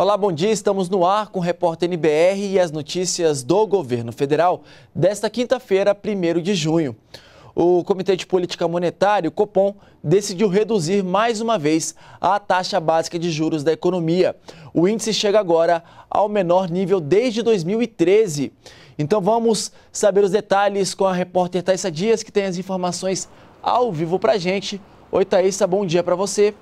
Olá, bom dia. Estamos no ar com o repórter NBR e as notícias do governo federal desta quinta-feira, 1 de junho. O Comitê de Política Monetária, o Copom, decidiu reduzir mais uma vez a taxa básica de juros da economia. O índice chega agora ao menor nível desde 2013. Então vamos saber os detalhes com a repórter Thaisa Dias, que tem as informações ao vivo para a gente. Oi, Thaisa, bom dia para você.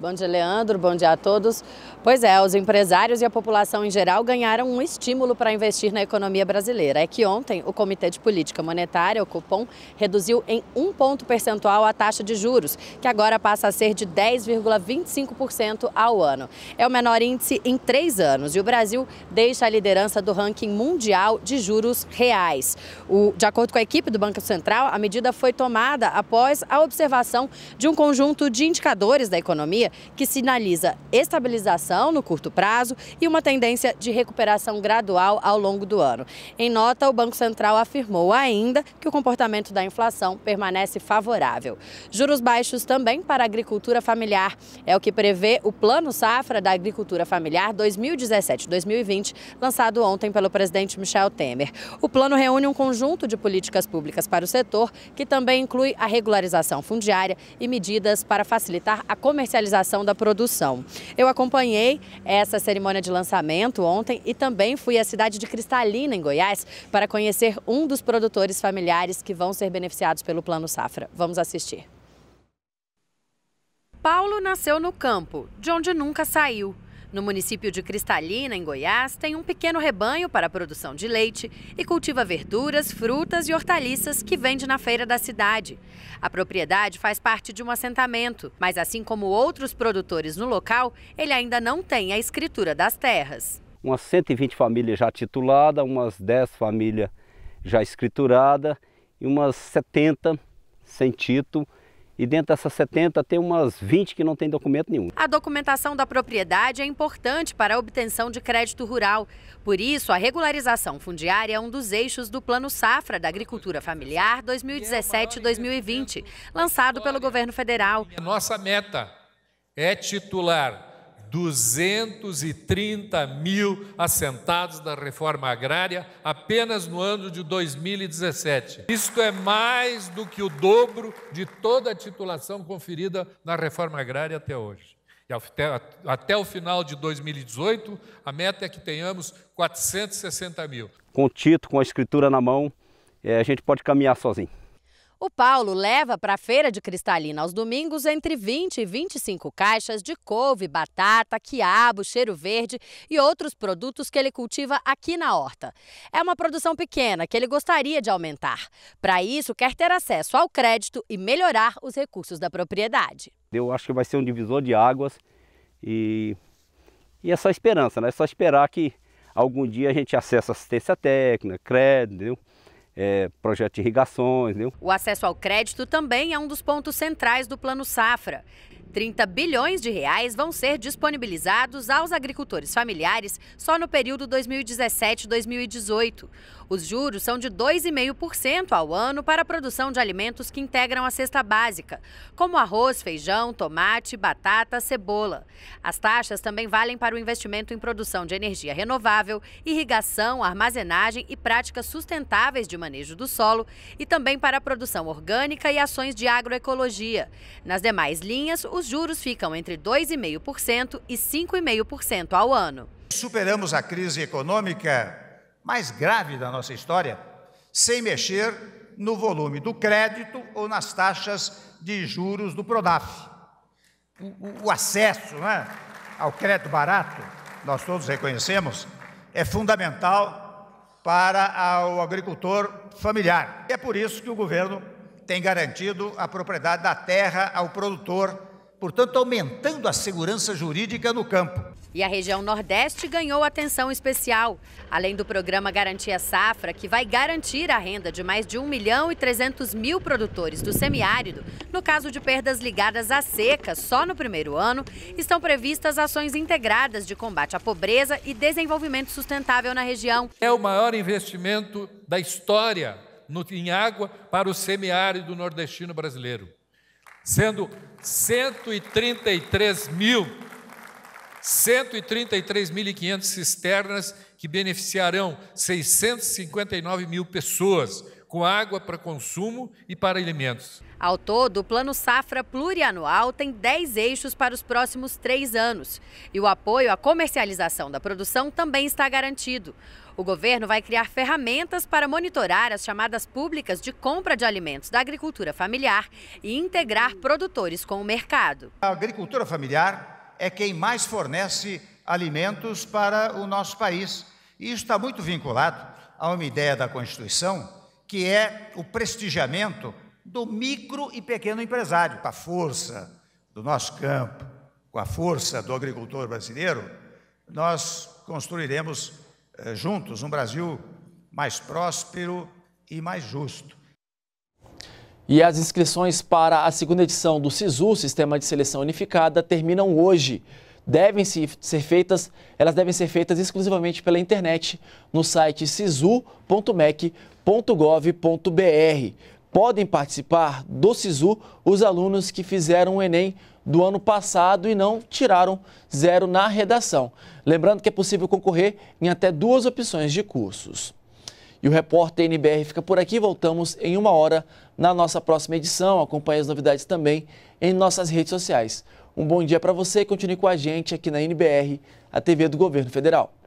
Bom dia, Leandro. Bom dia a todos. Pois é, os empresários e a população em geral ganharam um estímulo para investir na economia brasileira. É que ontem o Comitê de Política Monetária, o CUPON reduziu em um ponto percentual a taxa de juros, que agora passa a ser de 10,25% ao ano. É o menor índice em três anos e o Brasil deixa a liderança do ranking mundial de juros reais. O, de acordo com a equipe do Banco Central, a medida foi tomada após a observação de um conjunto de indicadores da economia economia que sinaliza estabilização no curto prazo e uma tendência de recuperação gradual ao longo do ano. Em nota, o Banco Central afirmou ainda que o comportamento da inflação permanece favorável. Juros baixos também para a agricultura familiar. É o que prevê o Plano Safra da Agricultura Familiar 2017-2020, lançado ontem pelo presidente Michel Temer. O plano reúne um conjunto de políticas públicas para o setor, que também inclui a regularização fundiária e medidas para facilitar a comercialização valorização da produção. Eu acompanhei essa cerimônia de lançamento ontem e também fui à cidade de Cristalina, em Goiás, para conhecer um dos produtores familiares que vão ser beneficiados pelo Plano Safra. Vamos assistir. Paulo nasceu no campo, de onde nunca saiu. No município de Cristalina, em Goiás, tem um pequeno rebanho para a produção de leite e cultiva verduras, frutas e hortaliças que vende na feira da cidade. A propriedade faz parte de um assentamento, mas assim como outros produtores no local, ele ainda não tem a escritura das terras. Umas 120 famílias já tituladas, umas 10 famílias já escrituradas e umas 70 sem título e dentro dessas 70 tem umas 20 que não tem documento nenhum. A documentação da propriedade é importante para a obtenção de crédito rural. Por isso, a regularização fundiária é um dos eixos do Plano Safra da Agricultura Familiar 2017-2020, lançado pelo governo federal. Nossa meta é titular 230 mil assentados da reforma agrária apenas no ano de 2017. Isto é mais do que o dobro de toda a titulação conferida na reforma agrária até hoje. E até, até o final de 2018, a meta é que tenhamos 460 mil. Com o título, com a escritura na mão, é, a gente pode caminhar sozinho. O Paulo leva para a feira de cristalina aos domingos entre 20 e 25 caixas de couve, batata, quiabo, cheiro verde e outros produtos que ele cultiva aqui na horta. É uma produção pequena que ele gostaria de aumentar. Para isso, quer ter acesso ao crédito e melhorar os recursos da propriedade. Eu acho que vai ser um divisor de águas e, e é só esperança, né? É só esperar que algum dia a gente acesse assistência técnica, crédito, entendeu? é, projeto de irrigações. Viu? Né? O acesso ao crédito também é um dos pontos centrais do Plano Safra. 30 bilhões de reais vão ser disponibilizados aos agricultores familiares só no período 2017-2018. Os juros são de 2,5% ao ano para a produção de alimentos que integram a cesta básica, como arroz, feijão, tomate, batata, cebola. As taxas também valem para o investimento em produção de energia renovável, irrigação, armazenagem e práticas sustentáveis de manejo do solo e também para a produção orgânica e ações de agroecologia. Nas demais linhas, o os juros ficam entre 2,5% e 5,5% ao ano. Superamos a crise econômica mais grave da nossa história sem mexer no volume do crédito ou nas taxas de juros do Prodaf. O, o acesso né, ao crédito barato, nós todos reconhecemos, é fundamental para o agricultor familiar. É por isso que o governo tem garantido a propriedade da terra ao produtor portanto, aumentando a segurança jurídica no campo. E a região Nordeste ganhou atenção especial. Além do programa Garantia Safra, que vai garantir a renda de mais de 1 milhão e 300 mil produtores do semiárido, no caso de perdas ligadas à seca só no primeiro ano, estão previstas ações integradas de combate à pobreza e desenvolvimento sustentável na região. É o maior investimento da história em água para o semiárido nordestino brasileiro sendo 133 mil, 133.500 cisternas que beneficiarão 659 mil pessoas com água para consumo e para alimentos. Ao todo, o Plano Safra Plurianual tem 10 eixos para os próximos três anos. E o apoio à comercialização da produção também está garantido. O governo vai criar ferramentas para monitorar as chamadas públicas de compra de alimentos da agricultura familiar e integrar produtores com o mercado. A agricultura familiar é quem mais fornece alimentos para o nosso país. E isso está muito vinculado a uma ideia da Constituição, que é o prestigiamento do micro e pequeno empresário, com a força do nosso campo, com a força do agricultor brasileiro, nós construiremos eh, juntos um Brasil mais próspero e mais justo. E as inscrições para a segunda edição do SISU, Sistema de Seleção Unificada, terminam hoje. Devem ser feitas, elas devem ser feitas exclusivamente pela internet no site sisu.mec.gov.br podem participar do SISU os alunos que fizeram o Enem do ano passado e não tiraram zero na redação. Lembrando que é possível concorrer em até duas opções de cursos. E o repórter NBR fica por aqui. Voltamos em uma hora na nossa próxima edição. Acompanhe as novidades também em nossas redes sociais. Um bom dia para você e continue com a gente aqui na NBR, a TV do Governo Federal.